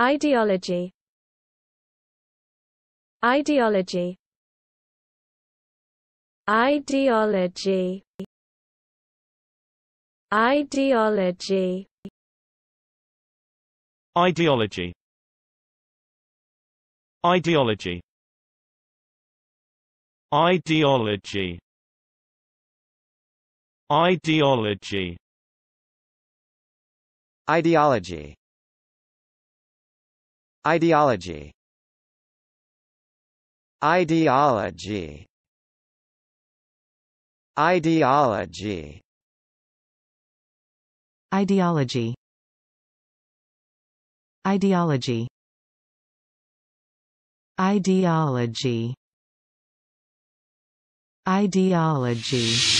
Ideology Ideology Ideology Ideology Ideology Ideology Ideology Ideology Ideology Ideology Ideology Ideology Ideology Ideology Ideology Ideology